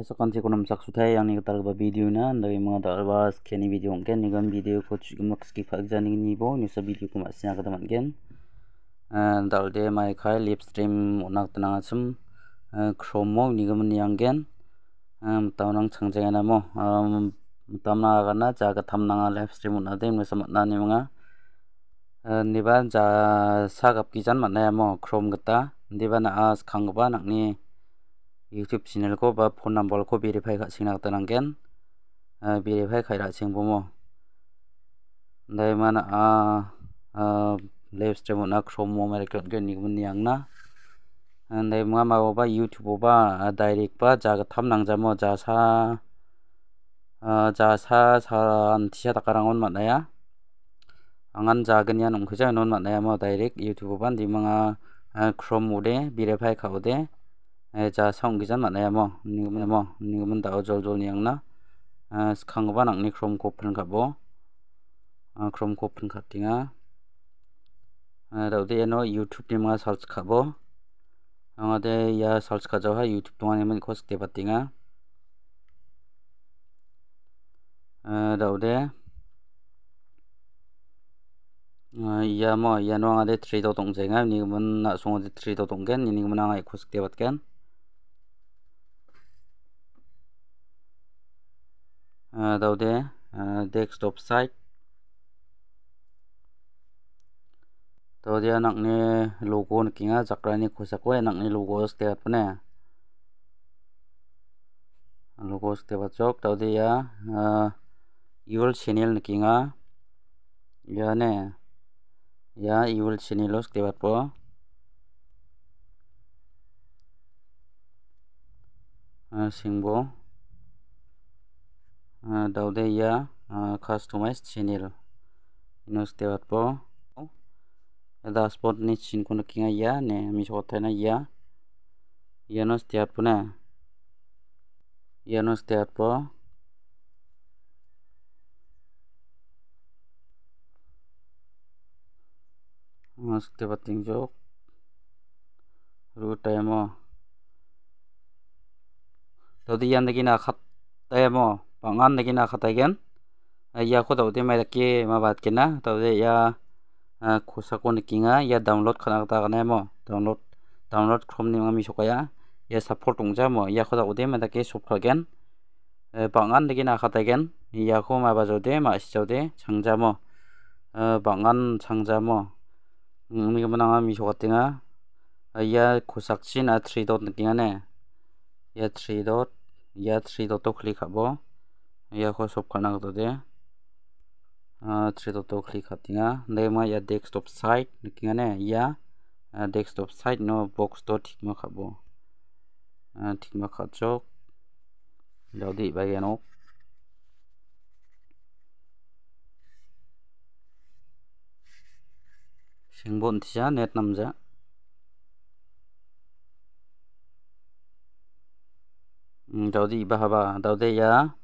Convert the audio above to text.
ऐसा कंचे को नमस्कार सुधाय यानी के तरफ वीडियो ना नए मंगा दरवास कैनी वीडियो के निगम वीडियो को चुके मक्स फाग जाने निबो न्यूस वीडियो को मस्त यहाँ के तमन के दाल दे स्ट्रीम उनक तनाग सम क्रोमो निगम नियंग के तब मो तब ना अगर ना जाके थम स्ट्रीम उनक दे में समझ ना जा सागप की जन मत मो क्रोम गता निबान आज खंगबा YouTube channel ko ba phone number ko verify kha sing nak tanang ken verify khai ra sing bomo dai man a left stream na chrome mo mer ken ni mun ni a n g na dai ma ma ba YouTube ba direct ba ja ga tham nang jamo ja sa ti an a ja sa ya ma on takarang 자, 사, 사람, 티샤다가랑은 만나야. 안간 작은 야농 i 자 a 만나야 뭐다 r o m 튜브반 디망아 크롬 오데 미 kha o de cha song kisan man emo cái mình ningum da jol jol niang na khang ba nang ni khrom ko phren kha bo khrom ko phren kha tinga dau de no youtube ni ma search kha bo anga de ya search kha jaw ha youtube mình có tong ani man khos te ba tinga dau de ya mo ya no anga de 3 do tong jenga ningum na song de 3 do tong gen ningum na ngai có te bat gen Tau ಯಾವುದೇ desktop site Tawdia nakne logo nikinga jakrani khosakwe nakne logo stepne logo step chok tawdia yul channel nikinga yane ya yul channel os step po singbo Ah, daude ia ah, customize channel inos tewat po ya dashboard ni chin kono kinga ia ne miso thaina ia ianos tewat po na ianos iya tewat po iya inos tewat tingjok ru time o todi yandagi iya na khat time ya o pangan na kina k a t a g e n ya ko t a u d e mai daki ma bat kina t a u d e ya k u s a ko ni kinga ya download khana k ta kana mo download download c h r o m e ni ngami sokaya ya support ungja mo ya ko t a u d e mai daki sup khagen pangan na kina k a t a g e n ya ko ma bajode ma sijode changja mo pangan changja mo ni ngam na ngami sokatinga ya k u s a k c h i na 3 dot ni kinga ne ya 3 dot ya 3 dot to click a b o या ko sob karna ko de three ah, dot to click hatinga de ma ya desktop site nikinga ne ya ah, desktop site no box to thik ma khabo ah, thik ma khachok jadi bagian ok singbon tisa net namja jadi hmm, bahaba dawde ya